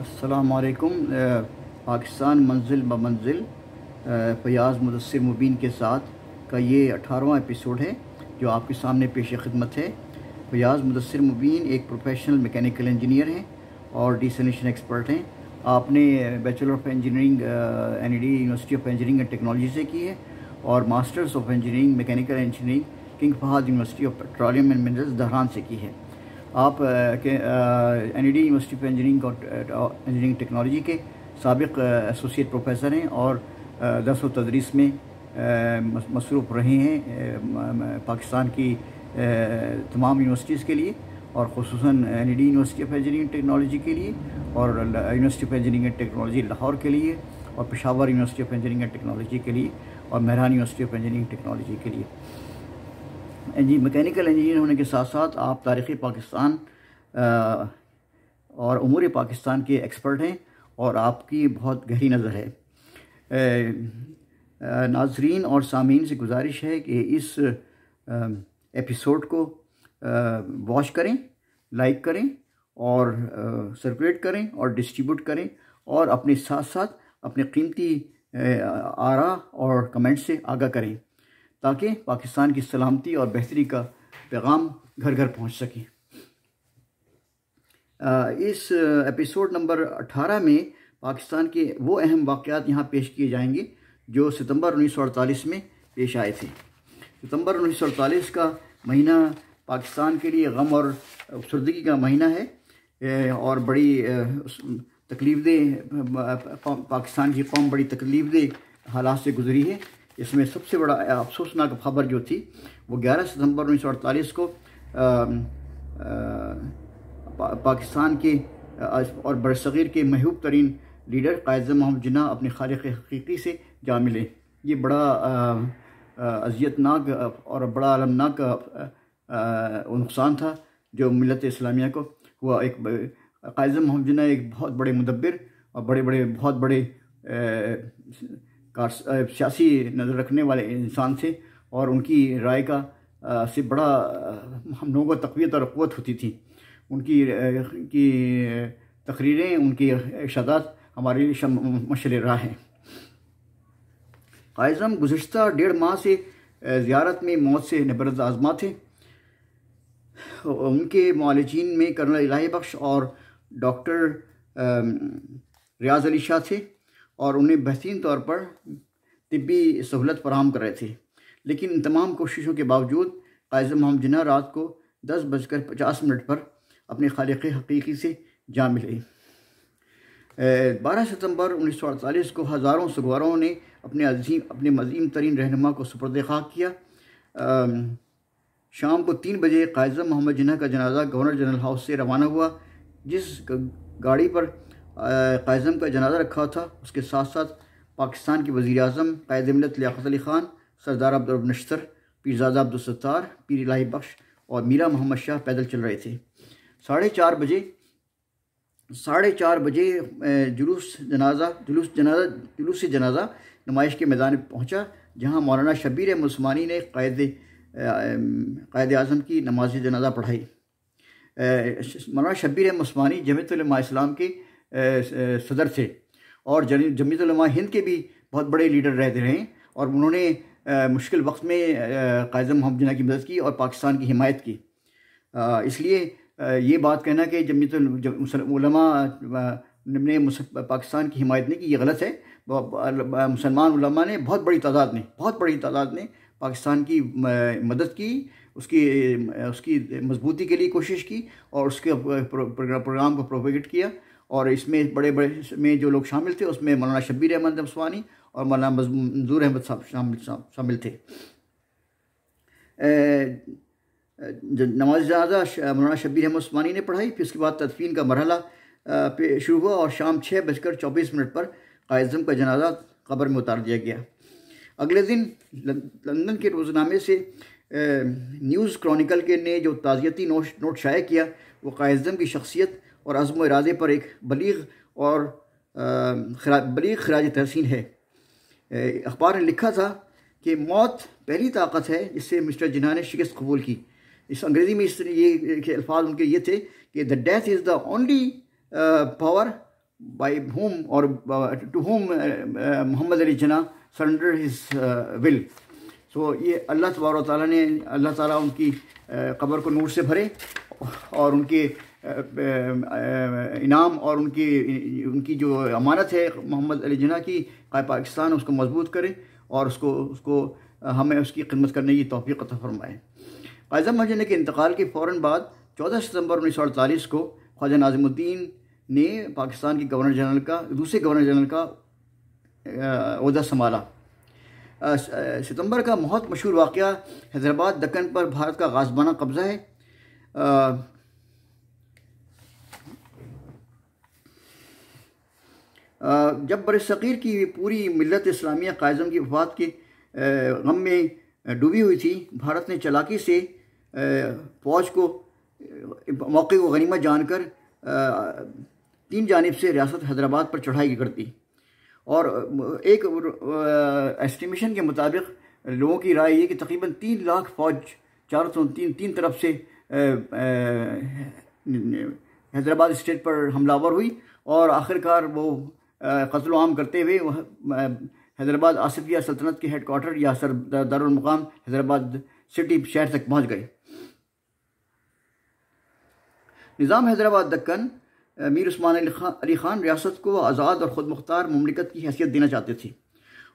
असलकुम पाकिस्तान मंजिल ब मंजिल फयाज मुदसर मुबीन के साथ का ये अठारहवा एपिसोड है जो आपके सामने पेश खिदमत है फयाज मुदसर मुबीन एक प्रोफेशनल मैकेनिकल इंजीनियर हैं और डिसनेशन एक्सपर्ट हैं आपने bachelor of engineering N university of engineering and technology से की है और masters of engineering mechanical engineering King Fahad university of petroleum and minerals Dhahran से की है आप N E D university of engineering और इंजीनियरिंग टेक्नोलॉजी के सबक एसोसिएट प्रोफेसर हैं और दस व तदरीस में मसरूफ़ रहे हैं पाकिस्तान की तमाम यूनिवर्सिटीज़ के लिए और खसूस N E D university of engineering technology के लिए और university of engineering and technology Lahore के लिए और Peshawar university of engineering and technology के लिए और Mehran university of engineering technology के लिए इंजी मैकेनिकल इंजीनियर होने के साथ साथ आप तारीख़ पाकिस्तान और अमूर पाकिस्तान के एक्सपर्ट हैं और आपकी बहुत गहरी नज़र है नाजरीन और सामीन से गुजारिश है कि इस एपिसोड को वॉश करें लाइक करें और सर्कुलेट करें और डिस्ट्रीब्यूट करें और अपने साथ साथ अपने कीमती आरा और कमेंट से आगा करें ताकि पाकिस्तान की सलामती और बेहतरी का पैगाम घर घर पहुंच सके इस एपिसोड नंबर 18 में पाकिस्तान के वो अहम वाक़ात यहाँ पेश किए जाएंगे जो सितंबर 1948 में पेश आए थे सितंबर 1948 का महीना पाकिस्तान के लिए गम और अफसरदगी का महीना है और बड़ी तकलीफ दे पाकिस्तान की कौम बड़ी तकलीफ दे हालात से गुजरी है इसमें सबसे बड़ा अफसोसनाक खबर जो थी वो 11 सितंबर 1948 को आ, आ, पाकिस्तान के और बरसीर के महबूब तरीन लीडर कायद मोहम्मद जिना अपने खालिक हकीकी से जा मिले ये बड़ा अजियतनाक और बड़ा अलमनाक नुकसान था जो मिलत इस्लामिया को हुआ एक कायद मोहम्मद जिना एक बहुत बड़े मुदबिर और बड़े बड़े बहुत बड़े आ, सियासी नज़र रखने वाले इंसान थे और उनकी राय का से बड़ा हम लोगों को तकवीत और क़वत होती थी उनकी की तकरीरें उनकी इर्शादात हमारे लिए मशर रहा है कायज़म गुज्त डेढ़ माह से ज़्यारत में मौत से नबरत आजमा थे उनके मालजीन में कर्नल इलाही बख्श और डॉक्टर रियाज अली शाह थे और उन्हें बेहतरीन तौर पर तबी सहूलत फराहम कर रहे थे लेकिन इन तमाम कोशिशों के बावजूद कायज़ महम जना रात को दस बजकर पचास मिनट पर अपने खालिक हकीकी से जा मिले बारह सितम्बर उन्नीस सौ अड़तालीस को हज़ारों सगवारों ने अपने अजीम अपने मजीम तरीन रहनमा को सुपरद खाक किया आ, शाम को तीन बजे कायज़ मोहम्मद जिना का जनाजा गवर्नर जनरल हाउस से रवाना हुआ जिस गाड़ी पर कैजम का जनाजा रखा था उसके साथ साथ पाकिस्तान के वज़ी अजम कैद मिलत लियात अली ख़ान सरदार अब्दुल पीरजादा अब्दुलस्तार पीर लाही बख्श और मीरा मोहम्मद शाह पैदल चल रहे थे साढ़े चार बजे साढ़े चार बजे जुलूस जनाजा जुलूस जनाजा जुलूस जनाजा नुमाइश के मैदान पर पहुँचा जहाँ मौलाना शबीर अहमद ने कायद कैद अजम की नमाज जनाजा पढ़ाई मौलाना शबीर अहमद इस्लाम के सदर से और जमीतलमा हिंद के भी बहुत बड़े लीडर रहते रहे और उन्होंने मुश्किल वक्त में कायदम मोहम्मद जना की मदद की और पाकिस्तान की हिमायत की इसलिए ये बात कहना कि जमीत ने पाकिस्तान की हिमायत नहीं की ये गलत है मुसलमान ने बहुत बड़ी तादाद में बहुत बड़ी तादाद में पाकिस्तान की मदद की उसकी उसकी मजबूती के लिए कोशिश की और उसके प्रोग्राम को प्रोपेगेट किया और इसमें बड़े बड़े में जो लोग शामिल थे उसमें मौलाना शब्बीर अहमद अफसवानी और मौलाना मंजूर अहमद साहब शामिल शामिल थे नमाज जहाज़ा मौलाना शब्बीर अहमद उस्मानी ने पढ़ाई फिर उसके बाद तदफीन का मरहला शुरू हुआ और शाम छः बजकर चौबीस मिनट पर कायजम का जनाजा कब्र में उतार दिया गया अगले दिन लंदन के रोजनामे से न्यूज़ क्रॉनिकल के ने जो ताज़ियती नोट शाये किया वो कायजम की शख्सियत और अज़म इरादे पर एक बलीग और खरा, बलीग खराज तहसीन है अखबार ने लिखा था कि मौत पहली ताकत है जिससे मिस्टर जिन्हा ने शिकस्त कबूल की इस अंग्रेज़ी में इस ये के अल्फाज उनके ये थे कि the death is the only power by whom और to whom Mohammad Ali Jinnah surrender his will सो ये अल्लाह तबार ताली ने अल्लाह ताली उनकी को नूर से भरे और उनके इनाम और उनकी उनकी जो अमानत है मोहम्मद अली जना की पाकिस्तान उसको मजबूत करे और उसको उसको हमें उसकी खिदमत करने की तोफ़ी अता फरमाए कायज़म मजने के इंतकाल के फ़ौर बाद चौदह सितम्बर उन्नीस सौ अड़तालीस को ख्वाजा नाजमुद्दीन ने पाकिस्तान के गवर्नर जनरल का दूसरे गवर्नर जनरल का अहदा संभाला सितंबर का बहुत मशहूर वाक़ हैदराबाद दक्कन पर भारत का गाजबाना कब्ज़ा है जब बर सग़ीर की पूरी मिलत इस्लामिया कायजम की वफात के गम में डूबी हुई थी भारत ने चलाकी से फौज को मौके को गनीमत जानकर तीन जानब से रियासत हैदराबाद पर चढ़ाई कर दी और एक एस्टिमेशन के मुताबिक लोगों की राय ये कि तकरीबन तीन लाख फौज चारों तीन तीन तरफ से हैदराबाद स्टेट पर हमलावर हुई और आखिरकार वो कत्ल आम करते हुए हैदराबाद आसफिया सल्तनत के हेडकोार्टर या सर दारकाम हैदराबाद सिटी शहर तक पहुँच गए निज़ाम हैदराबाद दक्कन मीर उस्मान अली खान अली खान रियासत को आज़ाद और ख़ुद मुख्तार ममलिकत की हैसियत देना चाहते थे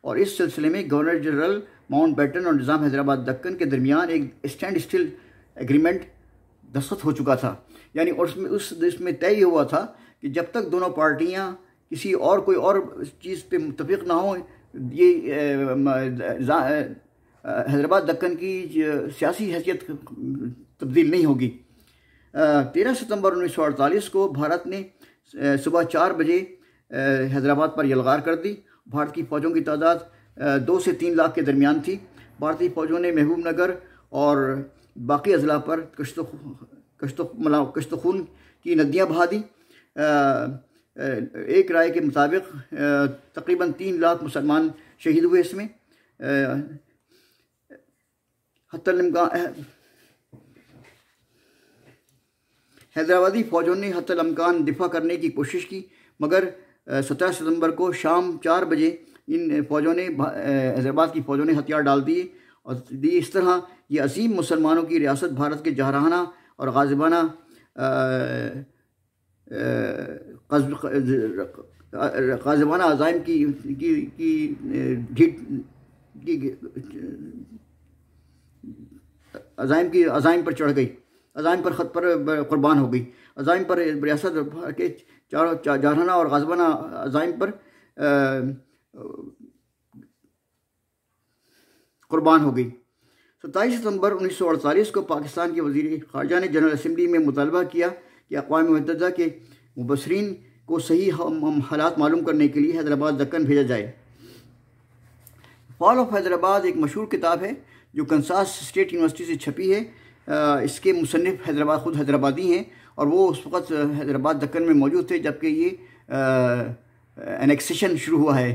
और इस सिलसिले में गवर्नर जनरल माउंट बैटन और निज़ाम हैदराबाद दक्कन के दरमियान एक स्टैंड स्टिल एग्रीमेंट दस्त हो चुका था यानी और उसमें उस देश में तय हुआ था कि जब तक दोनों पार्टियाँ किसी और कोई और चीज़ पे मुतफिक ना हो ये हैदराबाद दक्कन की सियासी हैसियत तब्दील नहीं होगी तेरह सितंबर उन्नीस सौ अड़तालीस को भारत ने सुबह चार बजे हैदराबाद पर यलगार कर दी भारत की फ़ौजों की तादाद दो से तीन लाख के दरमियान थी भारतीय फ़ौजों ने महबूब नगर और बाकी अजला पर कश्त कश्त मतलब कश्त खून की नदियाँ बहा दी एक राय के मुताबिक तकरीबन तीन लाख मुसलमान शहीद हुए इसमें हैदराबादी फ़ौजों ने हतलमकान दिफा करने की कोशिश की मगर सत्रह सितंबर को शाम चार बजे इन फ़ौजों ने हैदराबाद की फ़ौजों ने हथियार डाल दिए और दिए इस तरह ये असीम मुसलमानों की रियासत भारत के जहराना और गाजबाना काजबाना अजाइम की की की ढीट की अजाइम की अजाइम पर चढ़ गई अजाइम पर ख़त पर कुर्बान हो गई अजाइम पर रियासत के चारों जारहाना और गाजबाना अजाइम पर कुर्बान हो गई सत्ताईस सितम्बर उन्नीस सौ अड़तालीस को पाकिस्तान के वजीर खारजा ने जनरल असम्बली में मुतालबा किया कि अकवा मतदा के मुबसरीन को सही हालात मालूम करने के लिए हैदराबाद दक्कन भेजा जाए फॉल ऑफ हैदराबाद एक मशहूर किताब है जो कंसास स्टेट यूनिवर्सिटी से छपी है इसके मुसनफ़ हैदराबाद ख़ुद हैदराबादी हैं और वो उस वक़्त हैदराबाद दक्कन में मौजूद थे जबकि ये एनेक्सेशन शुरू हुआ है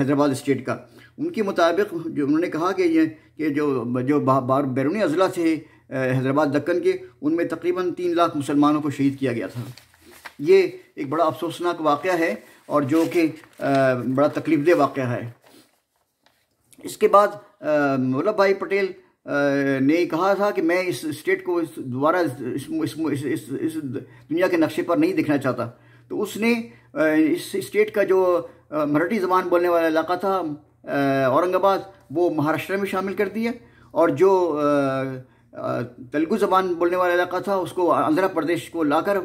हैदराबाद स्टेट का उनके मुताबिक जो उन्होंने कहा कि ये कि जो जो बार बैरूनी अजला थे हैदराबाद दक्कन के उनमें तकरीबन तीन लाख मुसलमानों को शहीद किया गया था ये एक बड़ा अफसोसनाक वाक़ है और जो कि बड़ा तकलीफ वाक़ है इसके बाद वल्लभ भाई पटेल ने कहा था कि मैं इस स्टेट को इस दोबारा इस, इस, इस, इस, इस दुनिया के नक्शे पर नहीं देखना चाहता तो उसने इस स्टेट का जो मराठी ज़बान बोलने वाला इलाका था औरंगाबाद वो महाराष्ट्र में शामिल कर दिया और जो तेलुगु ज़बान बोलने वाला इलाका था उसको आंध्र प्रदेश को लाकर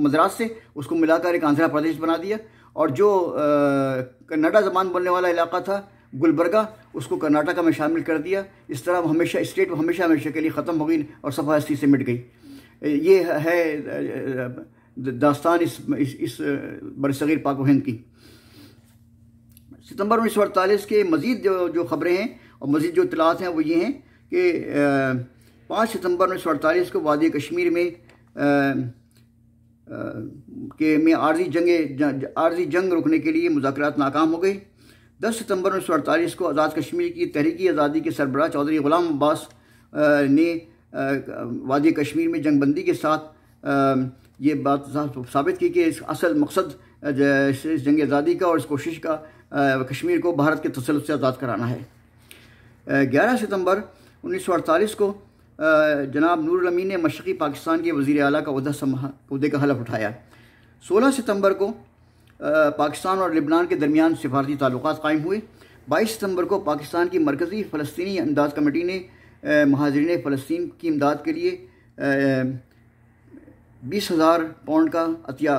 मद्रास से उसको मिलाकर एक आंध्र प्रदेश बना दिया और जो कन्नाडा ज़बान बोलने वाला इलाका था गुलबर्गा उसको कर्नाटका में शामिल कर दिया इस तरह हमेशा स्टेट हमेशा हमेशा के लिए ख़त्म हो गई और सफा हस्ती से मिट गई ये है दास्तान इस इस, इस बरसगीर पाक हिंद की सितंबर उन्नीस सौ अड़तालीस के मज़ीद जो जो ख़बरें हैं और मज़ीद जो इतलात हैं वो ये हैं कि पाँच सितंबर उन्नीस सौ अड़तालीस को वादी कश्मीर में आ, आ, के में आर्जी जंग आर्जी जंग रोकने के लिए मुजात नाकाम हो गए दस सितंबर उन्नीस सौ अड़तालीस को आज़ाद कश्मीर की तहरीकी आज़ादी के सरबराह चौधरी गुलाम अब्बास ने वादी कश्मीर में जंगबंदी के साथ आ, ये बात साबित की कि इस असल मकसद इस जंग आज़ादी का और इस कोशिश का कश्मीर को भारत के तसल से आज़ाद कराना है ग्यारह सितंबर अड़तालीस को जनाब नूर अमीन ने मशरक़ी पाकिस्तान के वज़ी अली का का हलफ उठाया सोलह सितम्बर को पाकिस्तान और लिबनान के दरमियान सिफारती ताल्लुक कायम हुए बाईस सितम्बर को पाकिस्तान की मरकज़ी फ़लस्तनी इमदाद कमेटी ने महाजरीन फ़लस्तीन की इमदाद के लिए बीस हज़ार पाउंड का अतिया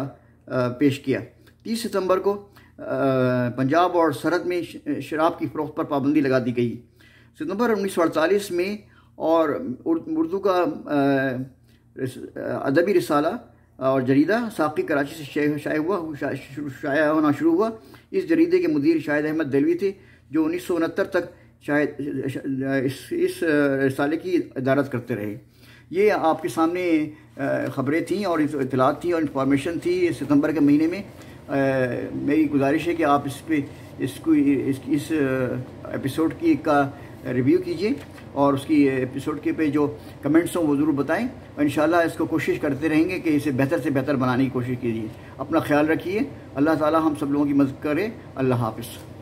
पेश किया तीस सितंबर को पंजाब और सरहद में शराब की फ़रोख्त पर पाबंदी लगा दी गई सितंबर उन्नीस में और उर्दू का अदबी रिसाला और जरीदा साकी कराची से शाये शाये हुआ शाया होना शुरू हुआ इस जरीदे के मुदीर शाहिद अहमद दलवी थे जो उन्नीस तक शायद इस इस रिसाले की इदारत करते रहे ये आपके सामने ख़बरें थीं और इतलात थी और इंफॉर्मेशन थी सितंबर के महीने में आ, मेरी गुजारिश है कि आप इस पर इसको इस, इस एपिसोड की का रिव्यू कीजिए और उसकी एपिसोड के पे जो कमेंट्स हों वो ज़रूर बताएं और इन इसको कोशिश करते रहेंगे कि इसे बेहतर से बेहतर बनाने की कोशिश कीजिए अपना ख्याल रखिए अल्लाह ताला हम सब लोगों की मदद करे अल्लाह हाफिज़